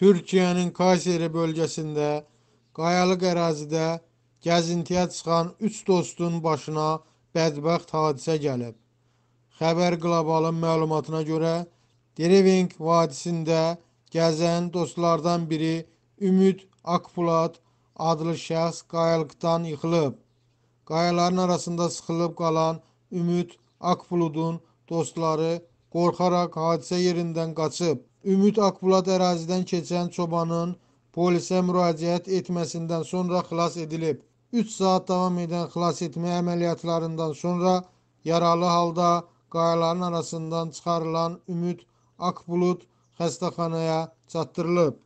Türkiyənin Kayseri bölgəsində qayalıq ərazidə gəzintiyə çıxan üç dostun başına bədbəxt hadisə gəlib. Xəbər Qlobalın məlumatına görə Dereving vadisində gəzən dostlardan biri Ümid Akpulat adlı şəxs qayalıqdan yıxılıb. Qayaların arasında sıxılıb qalan Ümid Akpuludun dostları qorxaraq hadisə yerindən qaçıb. Ümid Akbulat ərazidən keçən çobanın polisə müraciət etməsindən sonra xilas edilib. 3 saat davam edən xilas etmə əməliyyatlarından sonra yaralı halda qayaların arasından çıxarılan Ümid Akbulut xəstəxanaya çatdırılıb.